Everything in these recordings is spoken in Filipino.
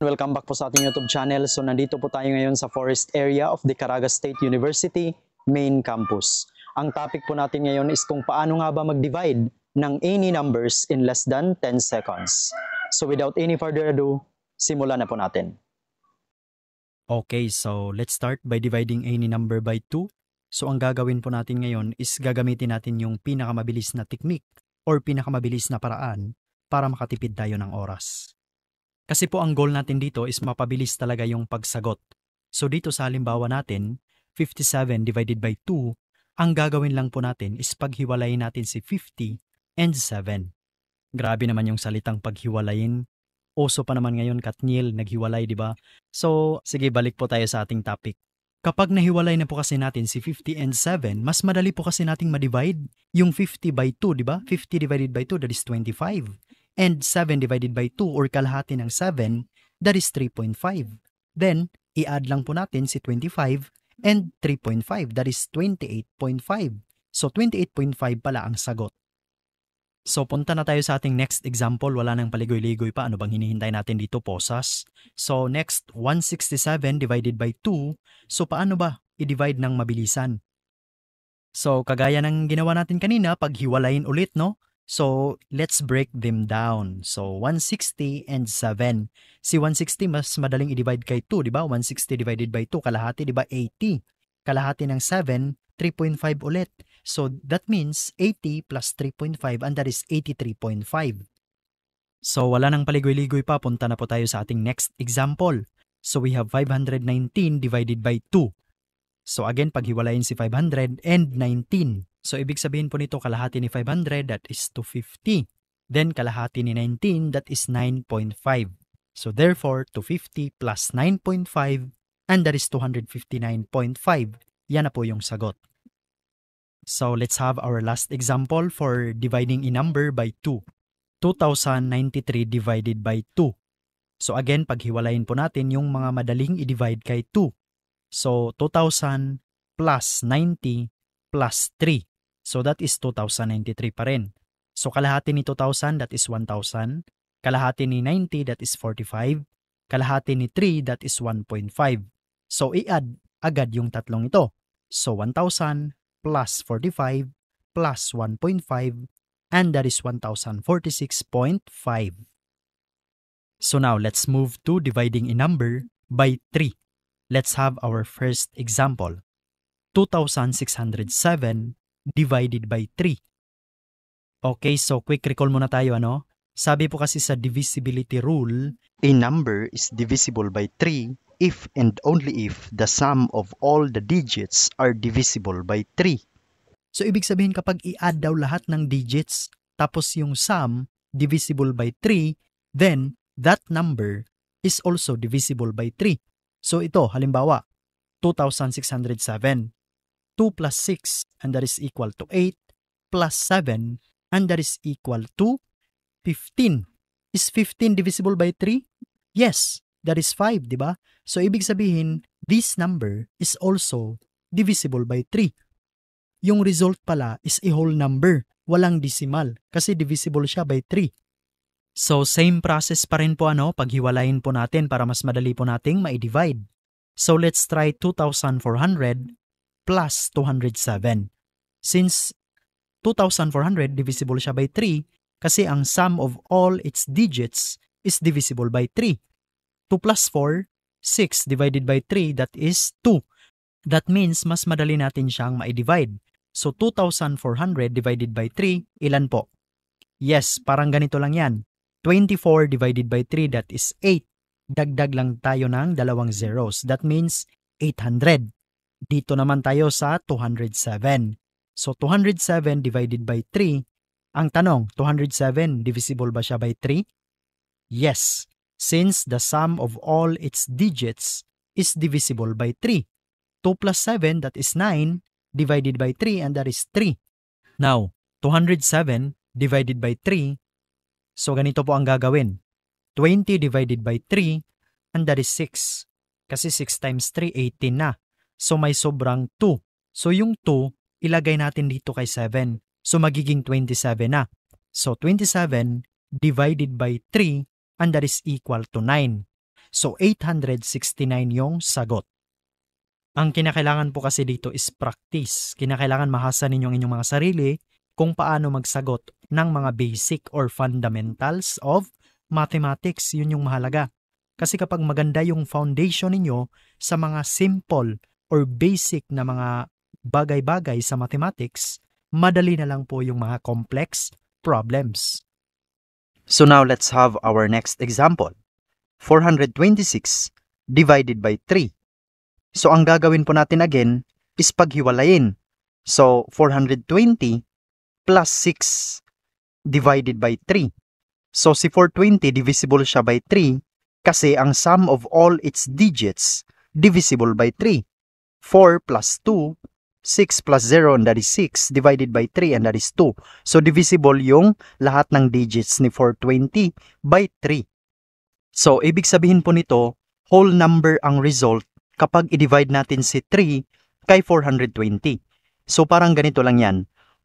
Welcome back po sa ating YouTube channel. So nandito po tayo ngayon sa forest area of the Caraga State University main campus. Ang topic po natin ngayon is kung paano nga ba mag-divide ng any numbers in less than 10 seconds. So without any further ado, simulan na po natin. Okay, so let's start by dividing any number by 2. So ang gagawin po natin ngayon is gagamitin natin yung pinakamabilis na technique or pinakamabilis na paraan para makatipid tayo ng oras. Kasi po ang goal natin dito is mapabilis talaga yung pagsagot. So dito sa halimbawa natin, 57 divided by 2, ang gagawin lang po natin is paghiwalayin natin si 50 and 7. Grabe naman yung salitang paghiwalayin. Oso pa naman ngayon Katniel naghiwalay, di ba? So, sige balik po tayo sa ating topic. Kapag nahiwalay na po kasi natin si 50 and 7, mas madali po kasi nating ma-divide yung 50 by 2, di ba? 50 divided by 2, that is 25 and 7 divided by 2 or kalahati ng 7, that is 3.5. Then, i-add lang po natin si 25 and 3.5, that is 28.5. So, 28.5 pala ang sagot. So, punta na tayo sa ating next example. Wala nang paligoy-ligoy pa. Ano bang hinihintay natin dito, posas? So, next, 167 divided by 2. So, paano ba i-divide ng mabilisan? So, kagaya ng ginawa natin kanina, paghiwalayin ulit, no? So, let's break them down. So, 160 and 7. Si 160 mas madaling i-divide kay 2, di ba? 160 divided by 2, kalahati, di ba? 80. Kalahati ng 7, 3.5 ulit. So, that means 80 plus 3.5 and that is 83.5. So, wala nang paligoy-ligoy pa. Punta na po tayo sa ating next example. So, we have 519 divided by 2. So again, paghiwalayin si 500 and 19. So ibig sabihin po nito kalahati ni 500 that is 250. Then kalahati ni 19 that is 9.5. So therefore, 250 plus 9.5 and that is 259.5. Yan na po yung sagot. So let's have our last example for dividing a number by 2. 2,093 divided by 2. So again, paghiwalayin po natin yung mga madaling i-divide kay 2. So, 2,000 plus 90 plus 3. So, that is 2,093 pa rin. So, kalahati ni 2,000, that is 1,000. Kalahati ni 90, that is 45. Kalahati ni 3, that is 1.5. So, i-add agad yung tatlong ito. So, 1,000 plus 45 plus 1.5 and that is 1,046.5. So now, let's move to dividing a number by 3. Let's have our first example. 2,607 divided by 3. Okay, so quick recall muna tayo ano? Sabi po kasi sa divisibility rule, a number is divisible by 3 if and only if the sum of all the digits are divisible by 3. So ibig sabihin kapag i-add daw lahat ng digits tapos yung sum divisible by 3, then that number is also divisible by 3. So ito, halimbawa, 2,607. 2 plus 6 and that is equal to 8 plus 7 and that is equal to 15. Is 15 divisible by 3? Yes, that is 5, di ba? So ibig sabihin, this number is also divisible by 3. Yung result pala is a whole number, walang decimal kasi divisible siya by 3. So same process pa rin po ano, paghiwalayin po natin para mas madali po nating ma-divide. So let's try 2,400 plus 207. Since 2,400 divisible siya by 3, kasi ang sum of all its digits is divisible by 3. 2 plus 4, 6 divided by 3, that is 2. That means mas madali natin siyang ma-divide. So 2,400 divided by 3, ilan po? Yes, parang ganito lang yan. 24 divided by 3, that is 8. Dagdag lang tayo ng dalawang zeros. That means 800. Dito naman tayo sa 207. So 207 divided by 3. Ang tanong, 207 divisible ba siya by 3? Yes, since the sum of all its digits is divisible by 3. 2 plus 7, that is 9, divided by 3, and that is 3. Now, 207 divided by 3 So ganito po ang gagawin. 20 divided by 3 and that is 6. Kasi 6 times 3, 18 na. So may sobrang 2. So yung 2, ilagay natin dito kay 7. So magiging 27 na. So 27 divided by 3 and that is equal to 9. So 869 yung sagot. Ang kinakailangan po kasi dito is practice. Kinakailangan mahasa ninyo ang inyong mga sarili kung paano magsagot ng mga basic or fundamentals of mathematics. Yun yung mahalaga. Kasi kapag maganda yung foundation ninyo sa mga simple or basic na mga bagay-bagay sa mathematics, madali na lang po yung mga complex problems. So now let's have our next example. 426 divided by 3. So ang gagawin po natin again is paghiwalayin. So 420 plus 6 divided by 3. So si 420 divisible siya by 3 kasi ang sum of all its digits divisible by 3. 4 plus 2, 6 plus 0 and that is 6 divided by 3 and that is 2. So divisible yung lahat ng digits ni 420 by 3. So ibig sabihin po nito, whole number ang result kapag i-divide natin si 3 kay 420. So parang ganito lang yan.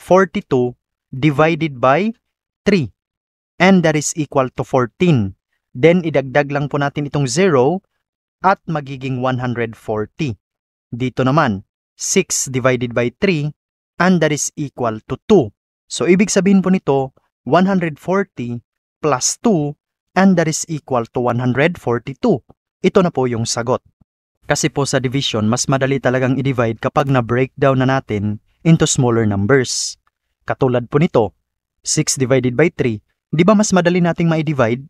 42 divided by 3 and that is equal to 14. Then idagdag lang po natin itong 0 at magiging 140. Dito naman, 6 divided by 3 and that is equal to 2. So ibig sabihin po nito, 140 plus 2 and that is equal to 142. Ito na po yung sagot. Kasi po sa division, mas madali talagang i-divide kapag na-breakdown na natin into smaller numbers. Katulad po nito, 6 divided by 3, di ba mas madali nating ma-divide?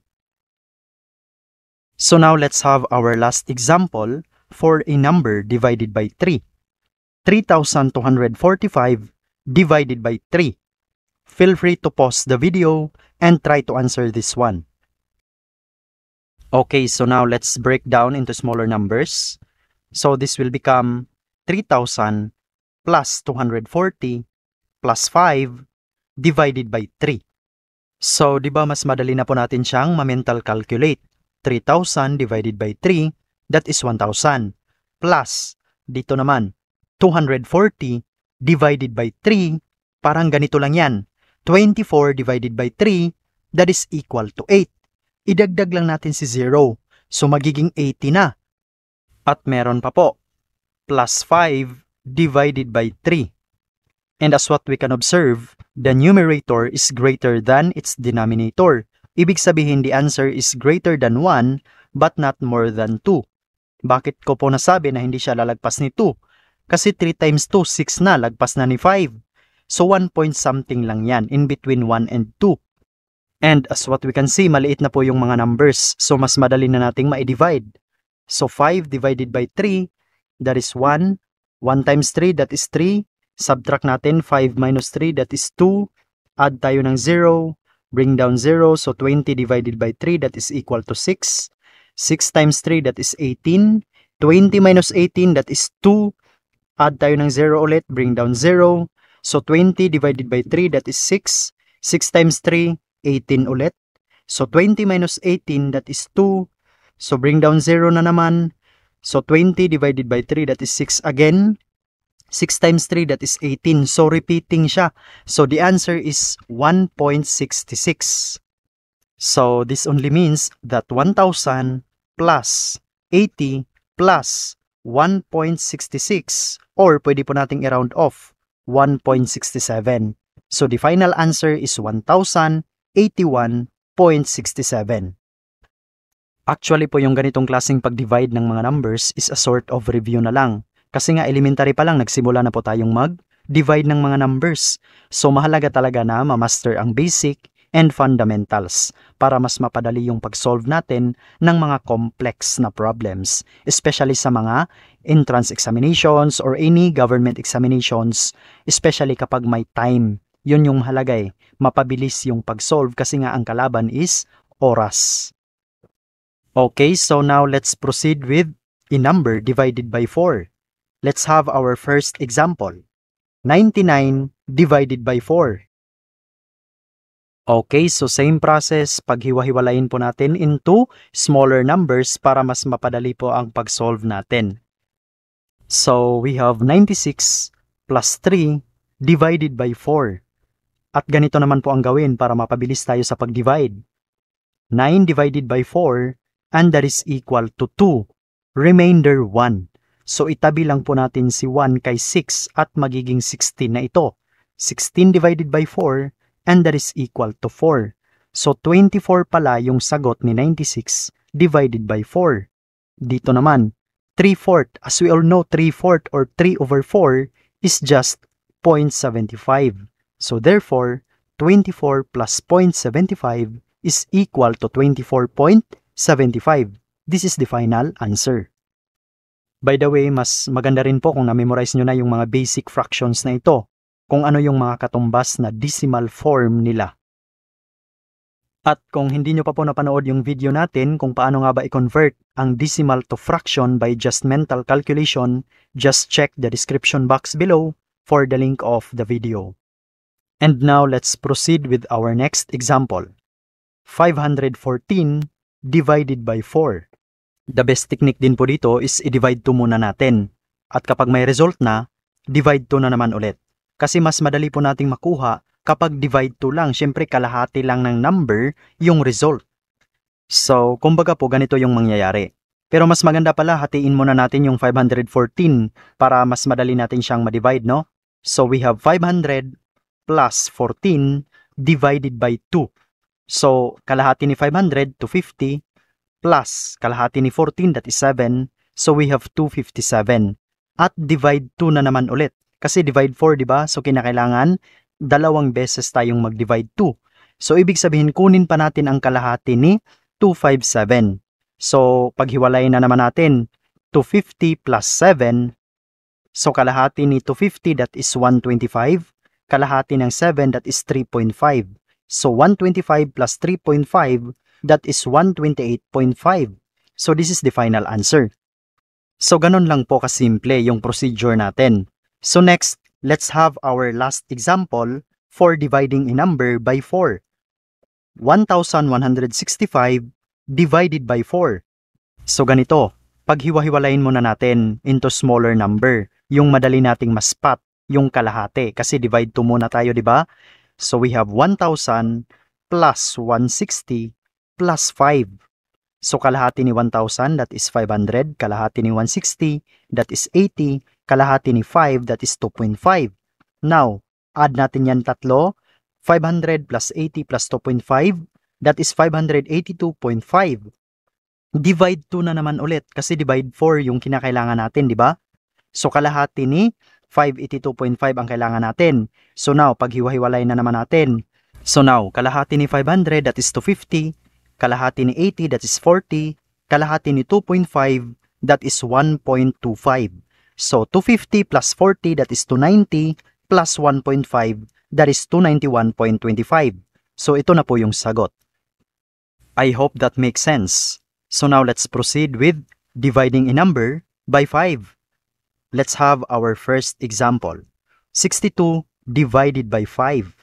So now let's have our last example for a number divided by 3. 3,245 divided by 3. Feel free to pause the video and try to answer this one. Okay, so now let's break down into smaller numbers. So this will become 3,000 plus 240 plus 5 divided by 3. So, di ba mas madali na po natin siyang mamental calculate? 3,000 divided by 3, that is 1,000. Plus, dito naman, 240 divided by 3, parang ganito lang yan. 24 divided by 3, that is equal to 8. Idagdag lang natin si 0, so magiging 80 na. At meron pa po, plus 5 divided by 3. And as what we can observe, The numerator is greater than its denominator. Ibig sabihin the answer is greater than 1 but not more than 2. Bakit ko po nasabi na hindi siya lalagpas ni 2? Kasi 3 times 2, 6 na, lagpas na ni 5. So 1 point something lang yan, in between 1 and 2. And as what we can see, maliit na po yung mga numbers. So mas madali na nating ma-divide. So 5 divided by 3, that is 1. 1 times 3, that is 3 subtract natin 5 minus 3 that is 2, add tayo ng 0, bring down 0 so 20 divided by 3 that is equal to 6, 6 times 3 that is 18, 20 minus 18 that is 2, add tayo ng 0 ulit, bring down 0, so 20 divided by 3 that is 6, 6 times 3, 18 ulit, so 20 minus 18 that is 2, so bring down 0 na naman, so 20 divided by 3 that is 6 again, 6 times 3, that is 18. So, repeating siya. So, the answer is 1.66. So, this only means that 1,000 plus 80 plus 1.66 or pwede po nating i-round off, 1.67. So, the final answer is 1,081.67. Actually po yung ganitong klaseng pag-divide ng mga numbers is a sort of review na lang. Kasi nga elementary pa lang nagsimula na po tayong mag divide ng mga numbers. So mahalaga talaga na ma-master ang basic and fundamentals para mas mapadali yung pag-solve natin ng mga complex na problems, especially sa mga entrance examinations or any government examinations, especially kapag may time. Yun yung halaga eh, mapabilis yung pag-solve kasi nga ang kalaban is oras. Okay, so now let's proceed with a number divided by 4. Let's have our first example. 99 divided by 4. Okay, so same process, paghiwa-hiwalayin po natin into smaller numbers para mas mapadali po ang pag-solve natin. So, we have 96 plus 3 divided by 4. At ganito naman po ang gawin para mapabilis tayo sa pag-divide. 9 divided by 4 and that is equal to 2. Remainder 1. So itabi lang po natin si 1 kay 6 at magiging 16 na ito. 16 divided by 4 and that is equal to 4. So 24 pala yung sagot ni 96 divided by 4. Dito naman, 3 fourth, as we all know 3 fourth or 3 over 4 is just 0.75. So therefore, 24 plus 0.75 is equal to 24.75. This is the final answer. By the way, mas maganda rin po kung na-memorize nyo na yung mga basic fractions na ito, kung ano yung mga katumbas na decimal form nila. At kung hindi nyo pa po napanood yung video natin kung paano nga ba i-convert ang decimal to fraction by just mental calculation, just check the description box below for the link of the video. And now let's proceed with our next example. 514 divided by 4. The best technique din po dito is i-divide to muna natin. At kapag may result na, divide to na naman ulit. Kasi mas madali po nating makuha kapag divide to lang. Siyempre kalahati lang ng number yung result. So, kumbaga po ganito yung mangyayari. Pero mas maganda pala hatiin muna natin yung 514 para mas madali natin siyang ma-divide, no? So we have 500 plus 14 divided by 2. So kalahati ni 500 to 50 plus kalahati ni 14 that is 7 so we have 257 at divide 2 na naman ulit kasi divide 4 di ba so kinakailangan dalawang beses tayong mag-divide 2 so ibig sabihin kunin pa natin ang kalahati ni 257 so paghiwalayin na naman natin 250 plus 7 so kalahati ni 250 that is 125 kalahati ng 7 that is 3.5 so 125 plus 3.5 that is 128.5. So this is the final answer. So ganun lang po kasimple yung procedure natin. So next, let's have our last example for dividing a number by 4. 1,165 divided by 4. So ganito, paghiwa-hiwalayin muna natin into smaller number, yung madali nating maspat, yung kalahati, kasi divide to muna tayo, di ba? So we have 1,000 plus 160 plus 5. So kalahati ni 1,000 that is 500, kalahati ni 160 that is 80, kalahati ni 5 that is 2.5. Now, add natin yan tatlo, 500 plus 80 plus 2.5 that is 582.5. Divide 2 na naman ulit kasi divide 4 yung kinakailangan natin, di ba? So kalahati ni 582.5 ang kailangan natin. So now, paghiwa-hiwalay na naman natin. So now, kalahati ni 500 that is 250 kalahati ni 80 that is 40, kalahati ni 2.5 that is 1.25. So 250 plus 40 that is 290 plus 1.5 that is 291.25. So ito na po yung sagot. I hope that makes sense. So now let's proceed with dividing a number by 5. Let's have our first example. 62 divided by 5.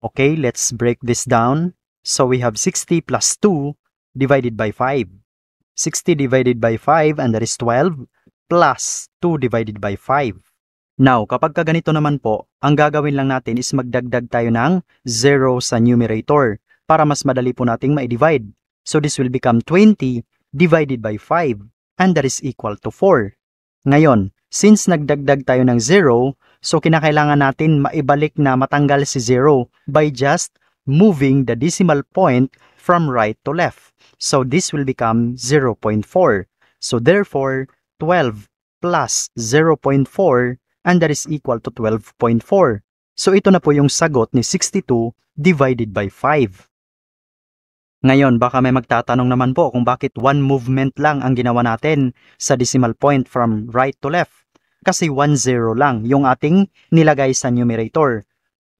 Okay, let's break this down. So we have 60 plus 2 divided by 5. 60 divided by 5 and that is 12 plus 2 divided by 5. Now, kapag ka ganito naman po, ang gagawin lang natin is magdagdag tayo ng 0 sa numerator para mas madali po nating ma-divide. So this will become 20 divided by 5 and that is equal to 4. Ngayon, since nagdagdag tayo ng 0, so kinakailangan natin maibalik na matanggal si 0 by just moving the decimal point from right to left. So this will become 0.4. So therefore, 12 plus 0.4 and that is equal to 12.4. So ito na po yung sagot ni 62 divided by 5. Ngayon, baka may magtatanong naman po kung bakit one movement lang ang ginawa natin sa decimal point from right to left. Kasi 1 0 lang yung ating nilagay sa numerator.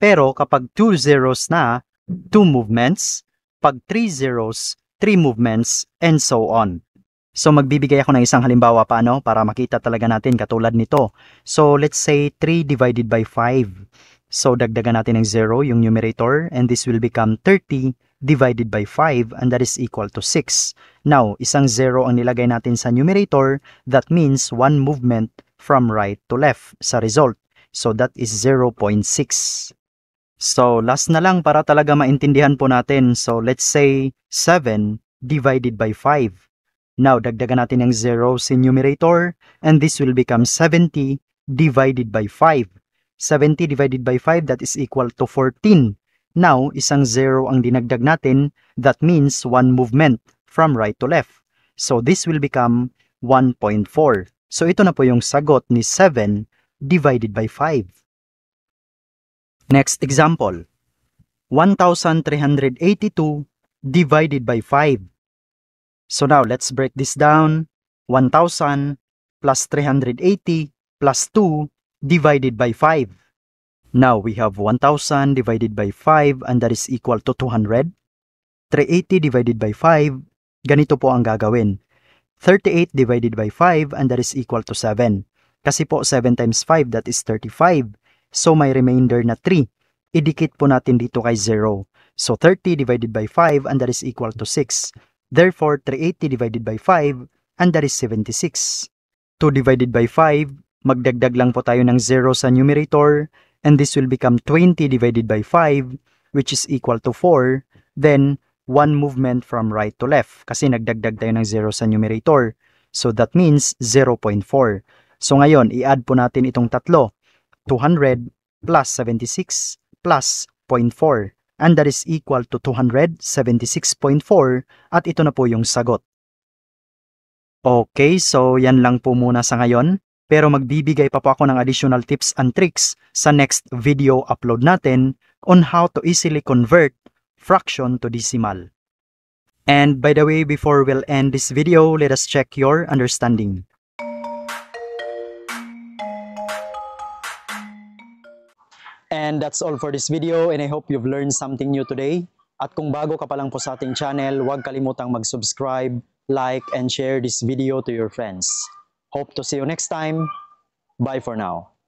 Pero kapag 2 zeros na, two movements, pag three zeros, three movements, and so on. So magbibigay ako ng isang halimbawa paano para makita talaga natin katulad nito. So let's say 3 divided by 5. So dagdagan natin ng 0 yung numerator and this will become 30 divided by 5 and that is equal to 6. Now, isang 0 ang nilagay natin sa numerator. That means one movement from right to left sa result. So that is 0.6. So, last na lang para talaga maintindihan po natin. So, let's say 7 divided by 5. Now, dagdagan natin ang 0 sa numerator and this will become 70 divided by 5. 70 divided by 5, that is equal to 14. Now, isang 0 ang dinagdag natin, that means one movement from right to left. So, this will become 1.4. So, ito na po yung sagot ni 7 divided by 5. Next example, 1,382 divided by 5. So now let's break this down. 1,000 plus 380 plus 2 divided by 5. Now we have 1,000 divided by 5 and that is equal to 200. 380 divided by 5, ganito po ang gagawin. 38 divided by 5 and that is equal to 7. Kasi po 7 times 5 that is 35. So may remainder na 3. Idikit po natin dito kay 0. So 30 divided by 5 and that is equal to 6. Therefore, 380 divided by 5 and that is 76. 2 divided by 5, magdagdag lang po tayo ng 0 sa numerator and this will become 20 divided by 5 which is equal to 4. Then, one movement from right to left kasi nagdagdag tayo ng 0 sa numerator. So that means 0.4. So ngayon, i-add po natin itong tatlo. 200 plus 76 plus 0.4 and that is equal to 276.4 at ito na po yung sagot. Okay, so yan lang po muna sa ngayon. Pero magbibigay pa po ako ng additional tips and tricks sa next video upload natin on how to easily convert fraction to decimal. And by the way, before we'll end this video, let us check your understanding. And that's all for this video and I hope you've learned something new today. At kung bago ka pa lang po sa ating channel, huwag kalimutang mag-subscribe, like, and share this video to your friends. Hope to see you next time. Bye for now.